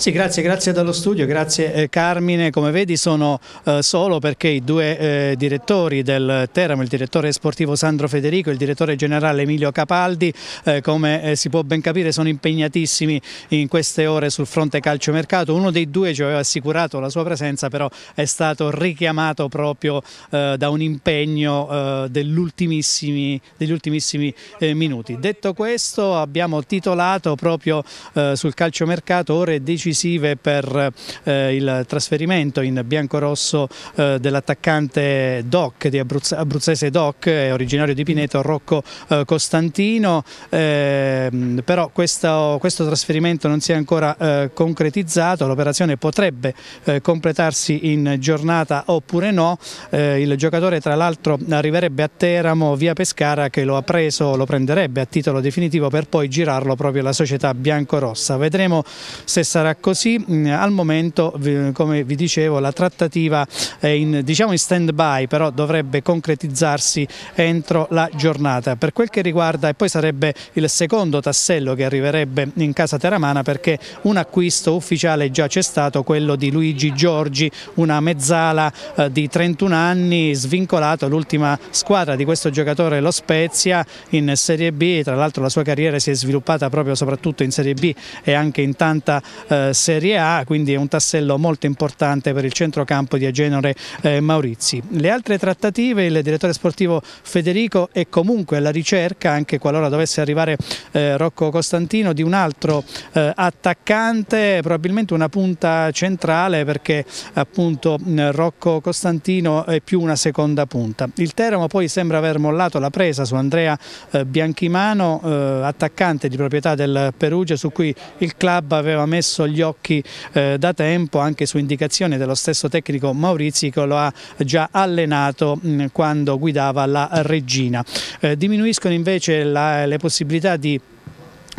Sì, grazie, grazie dallo studio, grazie eh, Carmine. Come vedi sono eh, solo perché i due eh, direttori del Teramo, il direttore sportivo Sandro Federico e il direttore generale Emilio Capaldi, eh, come eh, si può ben capire sono impegnatissimi in queste ore sul fronte calciomercato. Uno dei due ci cioè, aveva assicurato la sua presenza, però è stato richiamato proprio eh, da un impegno degli ultimissimi, degli ultimissimi minuti. Detto questo abbiamo titolato proprio sul calciomercato ore 10 decisive per eh, il trasferimento in biancorosso eh, dell'attaccante Doc, di Abruzz abruzzese Doc, eh, originario di Pineto, Rocco eh, Costantino, ehm, però questo, questo, trasferimento non si è ancora eh, concretizzato, l'operazione potrebbe eh, completarsi in giornata oppure no, il giocatore tra l'altro arriverebbe a Teramo via Pescara che lo ha preso, lo prenderebbe a titolo definitivo per poi girarlo proprio alla società biancorossa. Vedremo se sarà così mm, al momento come vi dicevo la trattativa è in, diciamo in stand by però dovrebbe concretizzarsi entro la giornata per quel che riguarda e poi sarebbe il secondo tassello che arriverebbe in casa Teramana perché un acquisto ufficiale già c'è stato quello di Luigi Giorgi una mezzala eh, di 31 anni svincolato l'ultima squadra di questo giocatore lo Spezia in Serie B tra l'altro la sua carriera si è sviluppata proprio soprattutto in Serie B e anche in tanta eh, Serie A, quindi è un tassello molto importante per il centrocampo di Agenore eh, Maurizi. Le altre trattative, il direttore sportivo Federico è comunque alla ricerca, anche qualora dovesse arrivare eh, Rocco Costantino, di un altro eh, attaccante, probabilmente una punta centrale perché appunto Rocco Costantino è più una seconda punta. Il Teramo poi sembra aver mollato la presa su Andrea Bianchimano, attaccante di proprietà del Perugia su cui il club aveva messo gli gli occhi eh, da tempo anche su indicazione dello stesso tecnico Maurizi che lo ha già allenato mh, mm, quando guidava la Regina. Eh, diminuiscono invece la, le possibilità di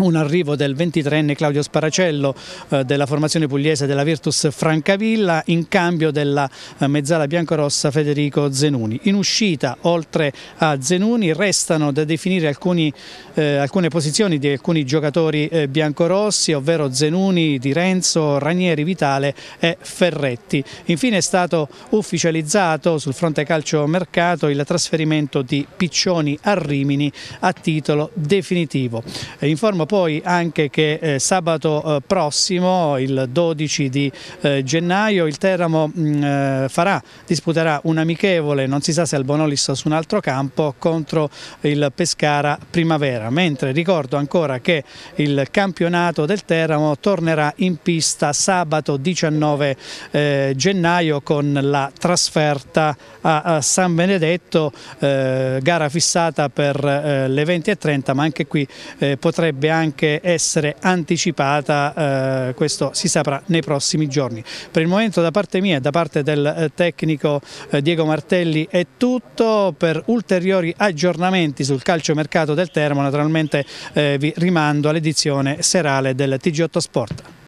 un arrivo del 23enne Claudio Sparacello eh, della formazione pugliese della Virtus Francavilla in cambio della eh, mezzala biancorossa Federico Zenuni. In uscita oltre a Zenuni restano da definire alcuni, eh, alcune posizioni di alcuni giocatori eh, biancorossi ovvero Zenuni, Di Renzo, Ranieri, Vitale e Ferretti. Infine è stato ufficializzato sul fronte calcio mercato il trasferimento di Piccioni a Rimini a titolo definitivo. Eh, informo poi anche che eh, sabato eh, prossimo, il 12 di eh, gennaio, il Teramo mh, mm, eh, farà, disputerà un amichevole, non si sa se al Bonolis o su un altro campo, contro il Pescara Primavera, mentre ricordo ancora che il campionato del Teramo tornerà in pista sabato 19 eh, gennaio con la trasferta a, a San Benedetto, gara fissata per le 20.30 ma anche qui potrebbe anche essere anticipata, eh, questo si saprà nei prossimi giorni. Per il momento da parte mia e da parte del eh, tecnico eh, Diego Martelli è tutto, per ulteriori aggiornamenti sul calciomercato del Termo naturalmente eh, vi rimando all'edizione serale del TG8 Sport.